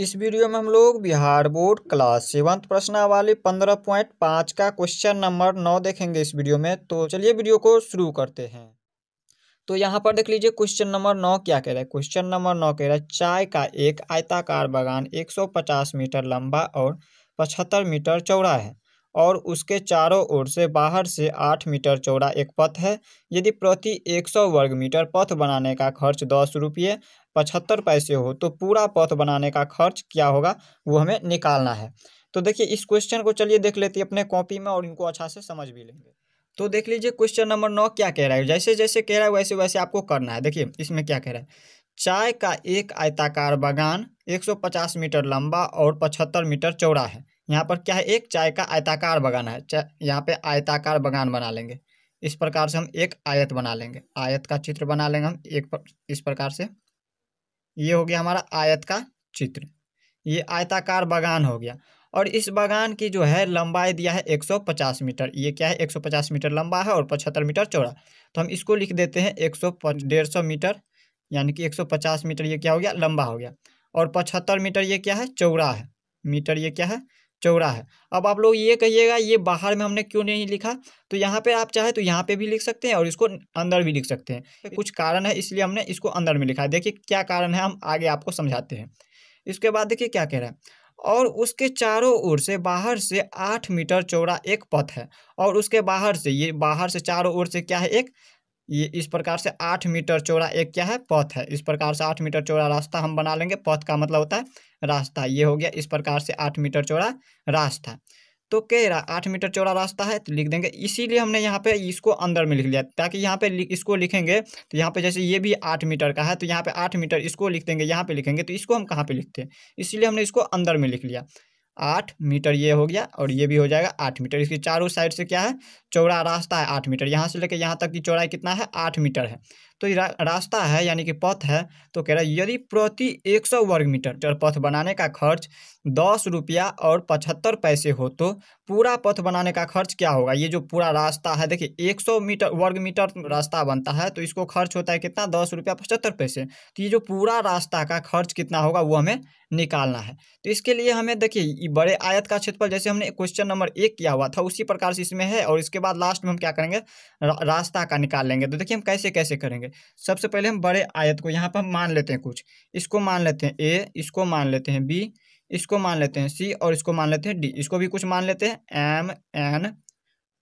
इस वीडियो में हम लोग बिहार बोर्ड क्लास सेवंथ वाली पंद्रह पॉइंट पाँच का क्वेश्चन नंबर नौ देखेंगे इस वीडियो में तो चलिए वीडियो को शुरू करते हैं तो यहाँ पर देख लीजिए क्वेश्चन नंबर नौ क्या कह रहा है क्वेश्चन नंबर नौ कह रहा है चाय का एक आयताकार बागान 150 मीटर लंबा और 75 मीटर चौड़ा है और उसके चारों ओर से बाहर से आठ मीटर चौड़ा एक पथ है यदि प्रति एक सौ वर्ग मीटर पथ बनाने का खर्च दस रुपये पचहत्तर पैसे हो तो पूरा पथ बनाने का खर्च क्या होगा वो हमें निकालना है तो देखिए इस क्वेश्चन को चलिए देख लेते हैं अपने कॉपी में और इनको अच्छा से समझ भी लेंगे तो देख लीजिए क्वेश्चन नंबर नौ क्या कह रहा है जैसे जैसे कह रहा है वैसे वैसे आपको करना है देखिए इसमें क्या कह रहा है चाय का एक आयताकार बागान 150 मीटर लंबा और 75 मीटर चौड़ा है यहाँ पर क्या है एक चाय का आयताकार बगान है यहाँ पे आयताकार बगान बना लेंगे इस प्रकार से हम एक आयत बना लेंगे आयत का चित्र बना लेंगे हम एक पर, इस प्रकार से ये हो गया हमारा आयत का चित्र ये आयताकार बगान हो गया और इस बगान की जो है लंबाई दिया है 150 मीटर ये क्या है 150 मीटर लंबा है और 75 मीटर चौड़ा तो हम इसको लिख देते हैं एक सौ मीटर यानी कि 150 मीटर ये क्या हो गया लंबा हो गया और 75 मीटर ये क्या है चौड़ा है मीटर ये क्या है चौड़ा है अब आप लोग ये कहिएगा ये बाहर में हमने क्यों नहीं लिखा तो यहाँ पे आप चाहे तो यहाँ पे भी लिख सकते हैं और इसको अंदर भी लिख सकते हैं कुछ कारण है इसलिए हमने इसको अंदर में लिखा है देखिए क्या कारण है हम आगे आपको समझाते हैं इसके बाद देखिए क्या कह रहा है और उसके चारों ओर से बाहर से आठ मीटर चौड़ा एक पथ है और उसके बाहर से ये बाहर से चारों ओर से क्या है एक ये इस प्रकार से आठ मीटर चौड़ा एक क्या है पथ है इस प्रकार से आठ मीटर चौड़ा रास्ता हम बना लेंगे पथ का मतलब होता है रास्ता ये हो गया इस प्रकार से आठ मीटर चौड़ा रास्ता तो कह रहा आठ मीटर चौड़ा रास्ता है तो लिख देंगे इसीलिए हमने यहाँ पे इसको अंदर में लिख लिया ताकि यहाँ पे इसको लिखेंगे तो यहाँ पे जैसे ये भी आठ मीटर का है तो यहाँ पे आठ मीटर इसको लिख देंगे यहाँ पे लिखेंगे तो इसको हम कहाँ पे लिखते हैं इसीलिए हमने इसको अंदर में लिख लिया आठ मीटर ये हो गया और ये भी हो जाएगा आठ मीटर इसकी चारों साइड से क्या है चौड़ा रास्ता है आठ मीटर यहाँ से लेकर यहाँ तक की चौड़ाई कितना है आठ मीटर है तो ये रा, रास्ता है यानी कि पथ है तो कह रहा है यदि प्रति एक सौ वर्ग मीटर पथ बनाने का खर्च दस रुपया और पचहत्तर पैसे हो तो पूरा पथ बनाने का खर्च क्या होगा ये जो पूरा रास्ता है देखिए एक सौ मीटर वर्ग मीटर रास्ता बनता है तो इसको खर्च होता है कितना दस रुपया पचहत्तर पैसे तो ये जो पूरा रास्ता का खर्च कितना होगा वो हमें निकालना है तो इसके लिए हमें देखिए बड़े आयत का क्षेत्रफल जैसे हमने क्वेश्चन नंबर एक किया हुआ था उसी प्रकार से इसमें है और इसके बाद लास्ट में हम क्या करेंगे रास्ता का निकाल लेंगे तो देखिए हम कैसे कैसे करेंगे सबसे पहले हम बड़े आयत को यहाँ पर मान लेते हैं कुछ इसको मान लेते हैं ए इसको मान लेते हैं बी इसको मान लेते हैं सी और इसको मान लेते हैं डी इसको भी कुछ मान लेते हैं एम एन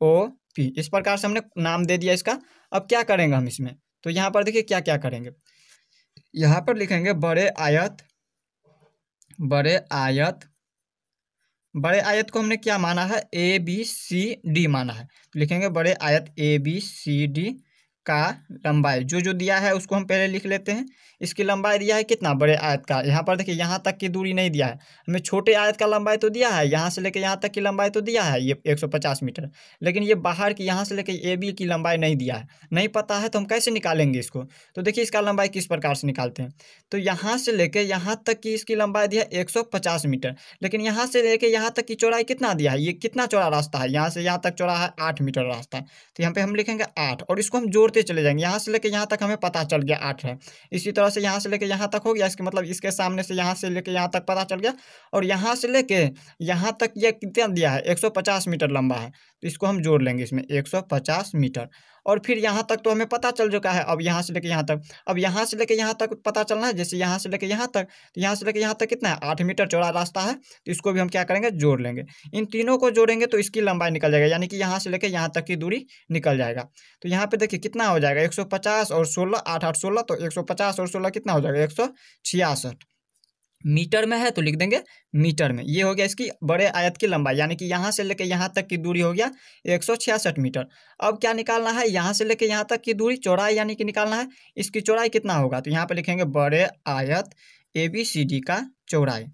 ओ पी इस प्रकार से हमने नाम दे दिया इसका अब क्या करेंगे हम इसमें तो यहाँ पर देखिए क्या क्या करेंगे यहाँ पर लिखेंगे बड़े आयत बड़े आयत बड़े आयत को हमने क्या माना है ए बी सी डी माना है तो लिखेंगे बड़े आयत ए बी सी डी का लंबाई जो जो दिया है उसको हम पहले लिख लेते हैं इसकी लंबाई दिया है कितना बड़े आयत का यहाँ पर देखिए यहाँ तक की दूरी नहीं दिया है हमें छोटे आयत का लंबाई तो दिया है यहाँ से लेकर यहाँ तक की लंबाई तो दिया है ये 150 मीटर लेकिन ये बाहर की यहाँ से लेकर ए बी की लंबाई नहीं दिया है नहीं पता है तो हम कैसे निकालेंगे इसको तो देखिए इसका लंबाई किस प्रकार से निकालते हैं तो यहाँ से लेकर यहाँ तक की इसकी लंबाई दिया है एक मीटर लेकिन यहाँ से लेकर यहाँ तक की चौड़ाई कितना दिया है ये कितना चौड़ा रास्ता है यहाँ से यहाँ तक चौड़ा है आठ मीटर रास्ता तो यहाँ पर हम लिखेंगे आठ और इसको हम जोड़ते बढ़ते चले जाएंगे यहाँ से लेकर यहाँ तक हमें पता चल गया आठ है इसी तरह से यहाँ से लेकर यहाँ तक हो गया इसके मतलब इसके सामने से यहाँ से लेकर यहाँ तक पता चल गया और यहाँ से लेके यहाँ तक ये कितना दिया है एक मीटर लंबा है तो इसको हम जोड़ लेंगे इसमें एक मीटर और फिर यहाँ तक तो हमें पता चल चुका है अब यहाँ से लेके यहाँ तक अब यहाँ से लेके यहाँ तक पता चलना है जैसे यहाँ से लेके यहाँ तक तो यहाँ से लेके यहाँ तक कितना है आठ मीटर चौड़ा रास्ता है तो इसको भी हम क्या करेंगे जोड़ लेंगे इन तीनों को जोड़ेंगे तो इसकी लंबाई निकल जाएगा यानी कि यहाँ से लेकर यहाँ तक की दूरी निकल जाएगा तो यहाँ पर देखिए कितना हो जाएगा एक और सोलह आठ आठ सोलह तो एक और सोलह कितना हो जाएगा एक मीटर में है तो लिख देंगे मीटर में ये हो गया इसकी बड़े आयत की लंबाई यानी कि यहाँ से लेकर यहाँ तक की दूरी हो गया एक मीटर अब क्या निकालना है यहाँ से लेकर यहाँ तक की दूरी चौड़ाई यानी कि निकालना है इसकी चौड़ाई कितना होगा तो यहाँ पर लिखेंगे बड़े आयत ए बी सी डी का चौड़ाई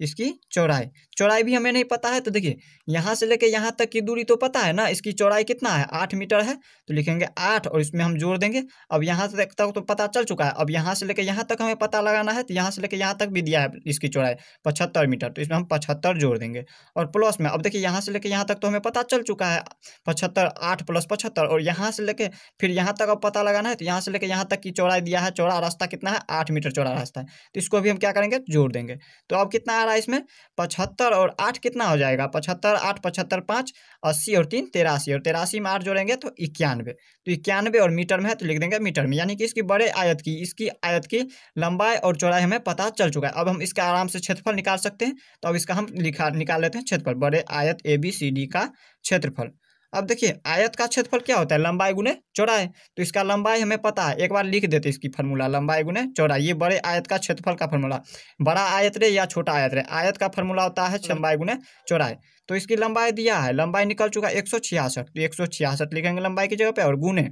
इसकी चौड़ाई चौड़ाई भी हमें नहीं पता है तो देखिए यहाँ से लेके यहाँ तक की दूरी तो पता है ना इसकी चौड़ाई कितना है आठ मीटर है तो लिखेंगे आठ और इसमें हम जोड़ देंगे अब यहाँ से तक तो पता चल चुका है अब यहाँ से लेके यहाँ तक हमें पता लगाना है तो यहाँ से लेके यहाँ तक भी दिया है इसकी चौड़ाई पचहत्तर मीटर तो इसमें हम पचहत्तर जोड़ देंगे और प्लस में अब देखिए यहाँ से लेके यहाँ तक तो हमें पता चल चुका है पचहत्तर आठ प्लस पचहत्तर और यहाँ से लेके फिर यहाँ तक अब पता लगाना है तो यहाँ से लेके यहाँ तक की चौड़ाई दिया है चौड़ा रास्ता कितना है आठ मीटर चौड़ा रास्ता है तो इसको भी हम क्या करेंगे जोड़ देंगे तो अब कितना रहा है इसमें पचहत्तर और आठ कितना हो जाएगा पचहत्तर आठ पचहत्तर पाँच अस्सी और तीन तेरासी और तेरासी में आठ जोड़ेंगे तो इक्यानवे तो इक्यानवे और मीटर में है तो लिख देंगे मीटर में यानी कि इसकी बड़े आयत की इसकी आयत की लंबाई और चौड़ाई हमें पता चल चुका है अब हम इसका आराम से क्षेत्रफल निकाल सकते हैं तो अब इसका हम निकाल लेते हैं क्षेत्रफल बड़े आयत ए बी सी डी का क्षेत्रफल अब देखिए आयत का क्षेत्रफल क्या होता है लंबाई गुने चौड़ाई तो इसका लंबाई हमें पता है एक बार लिख देते इसकी फार्मूला लंबाई गुने चौड़ाई ये बड़े आयत का क्षेत्रफल का फॉर्मूला बड़ा आयत रे या छोटा आयत रे आयत का फॉर्मूला होता है हम्म। लंबाई गुने चौड़ाई तो इसकी लंबाई दिया है लंबाई निकल चुका एक सौ छियासठ तो एक सौ छियासठ लिखेंगे लंबाई की जगह पर और गुने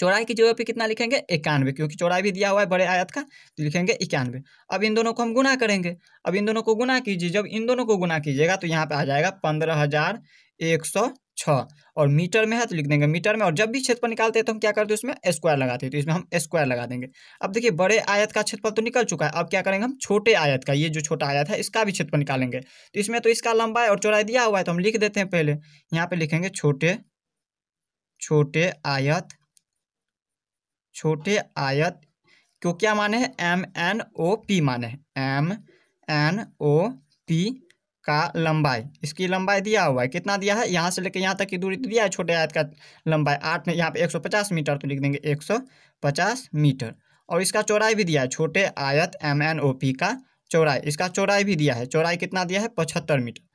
चौड़ाई की जगह पे कितना लिखेंगे इक्यानवे क्योंकि चौड़ाई भी दिया हुआ है बड़े आयत का तो लिखेंगे इक्यानवे अब इन दोनों को हम गुना करेंगे अब इन दोनों को गुना कीजिए जब इन दोनों को गुना कीजिएगा तो यहाँ पे आ जाएगा पंद्रह हजार एक सौ छः और मीटर में है तो लिख देंगे मीटर में और जब भी क्षेत्रफल निकालते हैं तो हम क्या करते हैं उसमें स्क्वायर लगाते हैं तो इसमें हम स्क्वायर लगा देंगे अब देखिए बड़े आयत का क्षेत्रफल तो निकल चुका है अब क्या करेंगे हम छोटे आयत का ये जो छोटा आयत है इसका भी क्षेत्रफल निकालेंगे तो इसमें तो इसका लंबाई और चौड़ाई दिया हुआ है तो हम लिख देते हैं पहले यहाँ पर लिखेंगे छोटे छोटे आयत छोटे आयत को क्या माने है एम एन ओ पी माने है एम एन ओ पी का लंबाई इसकी लंबाई दिया हुआ है कितना दिया है यहाँ से लेकर यहाँ तक की दूरी तो दिया है छोटे आयत का लंबाई आठ में यहाँ पे 150 मीटर तो लिख देंगे 150 मीटर और इसका चौड़ाई भी दिया है छोटे आयत एम एन ओ पी का चौड़ाई इसका चौड़ाई भी दिया है चौड़ाई कितना दिया है पचहत्तर मीटर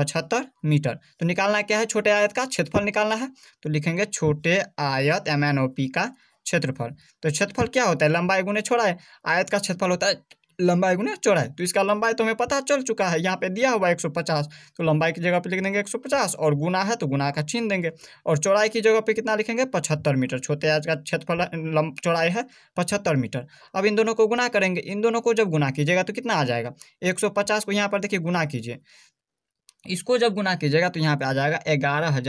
पचहत्तर मीटर तो निकालना क्या है छोटे आयत का क्षेत्रफल निकालना है तो लिखेंगे छोटे आयत एम एन ओ पी का क्षेत्रफल तो क्षेत्रफल क्या होता है लंबाई गुने छोड़ा है आयत का क्षेत्रफल होता है लंबाई गुना चौड़ाई तो इसका लंबाई तो हमें पता चल चुका है यहाँ पे दिया हुआ एक सौ पचास तो लंबाई की जगह पे लिख देंगे एक सौ पचास और गुना है तो गुना का छीन देंगे और चौड़ाई की जगह पे कितना लिखेंगे पचहत्तर मीटर छोटे आज का क्षेत्रफल चौड़ाई है पचहत्तर मीटर अब इन दोनों को गुना करेंगे इन दोनों को जब गुना कीजिएगा तो कितना आ जाएगा एक को यहाँ पर देखिए गुना कीजिए इसको जब गुना कीजिएगा तो यहाँ पर आ जाएगा ग्यारह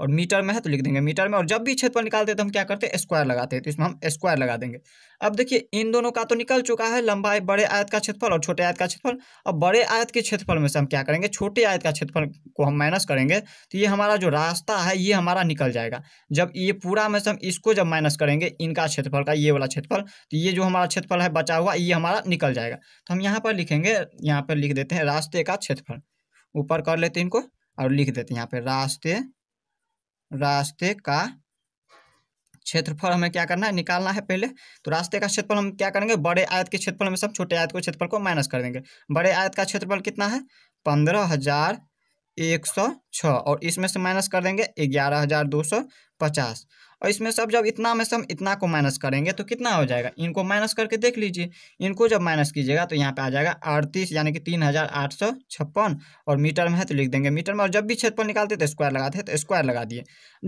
और मीटर में है तो लिख देंगे मीटर में और जब भी क्षेत्रफल निकालते हैं तो हम क्या करते हैं स्क्वायर लगाते हैं तो इसमें हम स्क्वायर लगा देंगे अब देखिए इन दोनों का तो निकल चुका है लंबाई बड़े आयत का क्षेत्रफल और छोटे आयत का क्षेत्रफल अब बड़े आयत के क्षेत्रफल में से हम क्या करेंगे छोटे आयत का क्षेत्रफल को हम माइनस करेंगे तो ये हमारा जो रास्ता है ये हमारा निकल जाएगा जब ये पूरा में से हम इसको जब माइनस करेंगे इनका क्षेत्रफल का ये वाला क्षेत्रफल तो ये जो हमारा क्षेत्रफल है बचा हुआ ये हमारा निकल जाएगा तो हम यहाँ पर लिखेंगे यहाँ पर लिख देते हैं रास्ते का क्षेत्रफल ऊपर कर लेते हैं इनको और लिख देते हैं यहाँ पर रास्ते रास्ते का क्षेत्रफल हमें क्या करना है निकालना है पहले तो रास्ते का क्षेत्रफल हम क्या करेंगे बड़े आयत के क्षेत्रफल में सब छोटे आयत के क्षेत्रफल को माइनस कर देंगे बड़े आयत का क्षेत्रफल कितना है पंद्रह हजार एक सौ छः और इसमें से माइनस कर देंगे ग्यारह हजार दो सौ पचास और इसमें सब जब इतना में सब इतना को माइनस करेंगे तो कितना हो जाएगा इनको माइनस करके देख लीजिए इनको जब माइनस कीजिएगा तो यहाँ पे आ जाएगा अड़तीस यानी कि तीन हज़ार आठ सौ छप्पन और मीटर में है तो लिख देंगे मीटर में और जब भी क्षेत्रफल निकालते तो स्क्वायर लगाते हैं तो स्क्वायर लगा दिए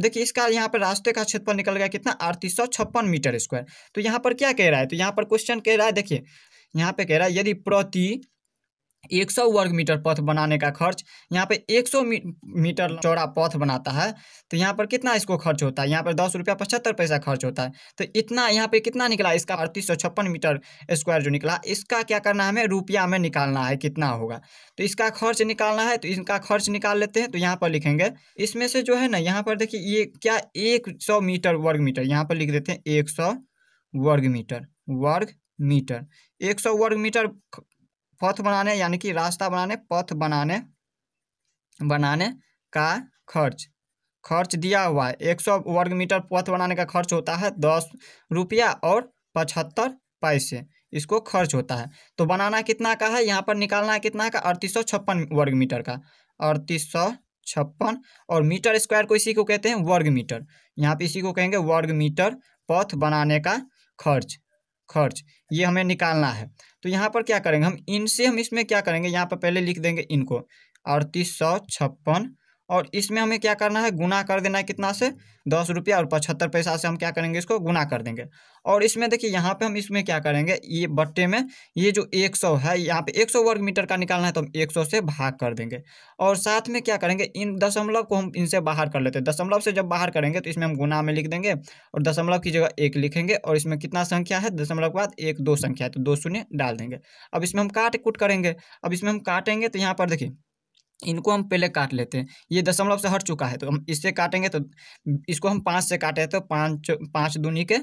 देखिए इसका यहाँ पर रास्ते का क्षेत्रफल निकल गया कितना अड़तीस सौ छप्पन मीटर स्क्वायर तो यहाँ पर क्या कह रहा है तो यहाँ पर क्वेश्चन कह रहा है देखिए यहाँ पर कह रहा है यदि प्रति 100 वर्ग मीटर पथ बनाने का खर्च यहाँ पे 100 सौ मीटर चौड़ा पथ बनाता है तो यहाँ पर कितना इसको खर्च होता है यहाँ पर दस रुपया पचहत्तर पैसा खर्च होता है तो इतना यहाँ पे कितना निकला इसका अड़तीस मीटर स्क्वायर जो निकला इसका क्या करना है हमें रुपया में निकालना है कितना होगा तो इसका खर्च निकालना है तो इनका खर्च निकाल लेते हैं तो यहाँ पर लिखेंगे इसमें से जो है ना यहाँ पर देखिए ये क्या एक सौ मीटर वर्ग मीटर यहाँ पर लिख देते हैं एक सौ वर्ग मीटर वर्ग मीटर एक सौ वर्ग मीटर पथ बनाने यानी कि रास्ता बनाने पथ बनाने बनाने का खर्च खर्च दिया हुआ है एक सौ वर्ग मीटर पथ बनाने का खर्च होता है दस रुपया और पचहत्तर पैसे इसको खर्च होता है तो बनाना कितना का है यहाँ पर निकालना है कितना का अड़तीस सौ छप्पन वर्ग मीटर का अड़तीस सौ छप्पन और मीटर स्क्वायर को इसी को कहते हैं वर्ग मीटर यहाँ पे इसी को कहेंगे वर्ग मीटर पथ बनाने का खर्च खर्च ये हमें निकालना है तो यहाँ पर क्या करेंगे हम इनसे हम इसमें क्या करेंगे यहाँ पर पहले लिख देंगे इनको अड़तीस सौ छप्पन और इसमें हमें क्या करना है गुना कर देना है कितना से दस रुपया और पचहत्तर पैसा से हम क्या करेंगे इसको गुना कर देंगे और इसमें देखिए यहाँ पे हम इसमें क्या करेंगे ये बट्टे में ये जो 100 है यहाँ पे 100 वर्ग मीटर का निकालना है तो हम 100 से भाग कर देंगे और साथ में क्या करेंगे इन दशमलव को हम इनसे बाहर कर लेते हैं दशमलव से जब बाहर करेंगे तो इसमें हम गुना में लिख देंगे और दशमलव की जगह एक लिखेंगे और इसमें कितना संख्या है दशमलव के बाद एक दो संख्या है तो दो शून्य डाल देंगे अब इसमें हम काट कूट करेंगे अब इसमें हम काटेंगे तो यहाँ पर देखिए इनको हम पहले काट लेते हैं ये दशमलव से हट चुका है तो हम इससे काटेंगे तो इसको हम पाँच से काटे तो पाँच पाँच दूनी के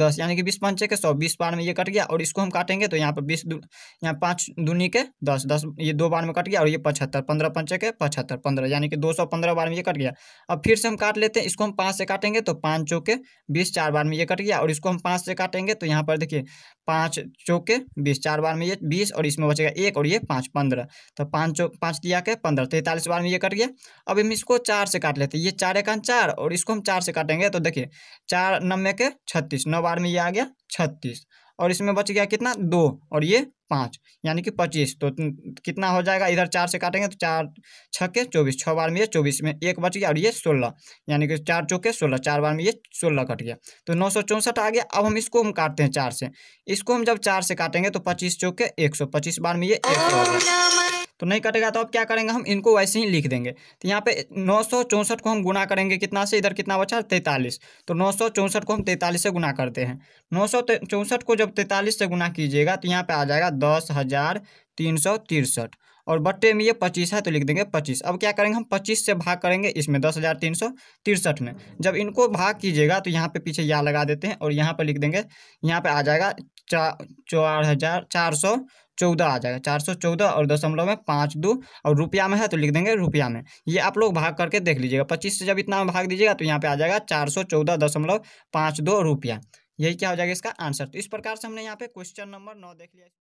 दस यानी कि बीस पाँच के सौ बीस बार में ये कट गया और इसको हम काटेंगे तो यहाँ पर बीस यहाँ पाँच दूनी के दस दस ये दो बार में कट गया और ये पचहत्तर पंद्रह पंचे के पचहत्तर पंद्रह यानी कि दो सौ पंद्रह बार में ये कट गया अब फिर से हम काट लेते हैं इसको हम पाँच से काटेंगे तो पाँच चौके बीस चार बार में ये कट गया और इसको हम पाँच से काटेंगे तो यहाँ पर देखिए पाँच चौके बीस चार बार में ये बीस और इसमें बचेगा एक और ये पाँच पंद्रह तो पाँच चौ पाँच दिया के पंद्रह तैंतालीस बार में ये कट गया अब हम इसको चार से काट लेते हैं ये चार एक चार और इसको हम चार से काटेंगे तो देखिए चार नब्बे के छत्तीस नौ बार में ये आ गया छत्तीस और इसमें बच गया कितना दो और ये पाँच यानी कि पच्चीस तो कितना हो जाएगा इधर चार से काटेंगे तो चार छक्के चौबीस छः बार में ये चौबीस में एक बच गया और ये सोलह यानी कि चार चौके सोलह चार बार में ये सोलह कट गया तो नौ सौ चौंसठ आ गया अब हम इसको हम काटते हैं चार से इसको हम जब चार से काटेंगे तो पच्चीस चौके एक सौ पच्चीस बार में ये एक सौ तो नहीं कटेगा तो अब क्या करेंगे हम इनको वैसे ही लिख देंगे तो यहाँ पे नौ को हम गुना करेंगे कितना से इधर कितना बचा तैंतालीस तो नौ को हम तैंतालीस से गुना करते हैं नौ को जब तैंतालीस से गुना कीजिएगा तो यहाँ पर आ जाएगा दस हज़ार तीन सौ तिरसठ और बट्टे में ये पच्चीस है तो लिख देंगे पच्चीस अब क्या करेंगे हम पच्चीस से भाग करेंगे इसमें दस हज़ार तीन सौ तिरसठ में जब इनको भाग कीजिएगा तो यहाँ पे पीछे या लगा देते हैं और यहाँ पे लिख देंगे यहाँ पे आ जाएगा चा चार हज़ार चार सौ चौदह आ जाएगा चार सौ चौदह और दशमलव में पाँच दो और रुपया में है तो लिख देंगे रुपया में ये आप लोग भाग करके देख लीजिएगा पच्चीस से जब इतना भाग दीजिएगा तो यहाँ पे आ जाएगा चार सौ चौदह दशमलव पाँच दो रुपया यही क्या हो जाएगा इसका आंसर तो इस प्रकार से हमने यहाँ पे क्वेश्चन नंबर नौ देख लिया